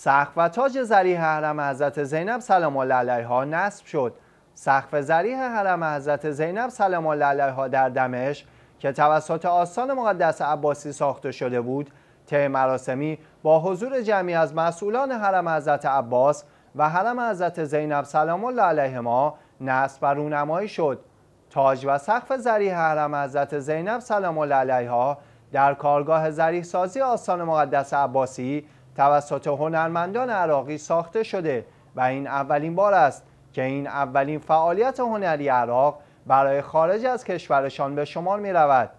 سقف و تاج زریح حرم حضرت زینب سلام الله علیها نصب شد سقف زریح حرم حضرت زینب سلام الله علیها در دمشق که توسط آستان مقدس عباسی ساخته شده بود طی مراسمی با حضور جمعی از مسئولان حرم حضرت عباس و حرم حضرت زینب سلام الله علیهما نصب و رونمایی شد تاج و سقف زریح حرم حضرت زینب سلام الله علیها در کارگاه زریح سازی آستان مقدس عباسی توسط هنرمندان عراقی ساخته شده و این اولین بار است که این اولین فعالیت هنری عراق برای خارج از کشورشان به شمار می رود.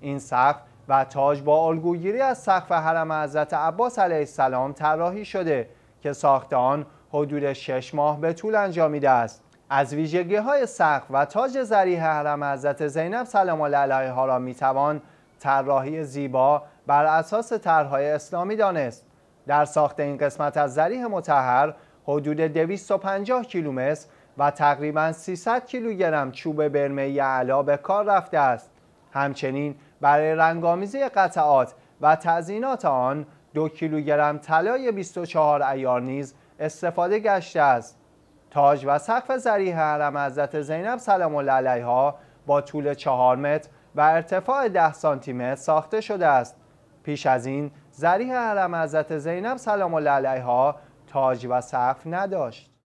این سقف و تاج با الگوگیری از سقف حرم حضرت عباس علیه السلام طراحی شده که ساخت آن حدود شش ماه به طول انجامیده است از ویژگی های سقف و تاج زریح حرم حضرت زینب سلام الله علیها را می توان طراحی زیبا بر اساس طرحهای اسلامی دانست در ساخت این قسمت از ذریح متحر حدود 250 کیلومتر و تقریبا 300 کیلوگرم چوب برمه علا به کار رفته است. همچنین برای رنگامیزی قطعات و تزینات آن دو کیلوگرم طلای 24 ایار نیز استفاده گشته است. تاج و سقف ذریح حرم حضرت زینب سلام الله علیها با طول 4 متر و ارتفاع 10 سانتی متر ساخته شده است. پیش از این زریح حرم حضرت زینب سلام الله علیها تاج و صف نداشت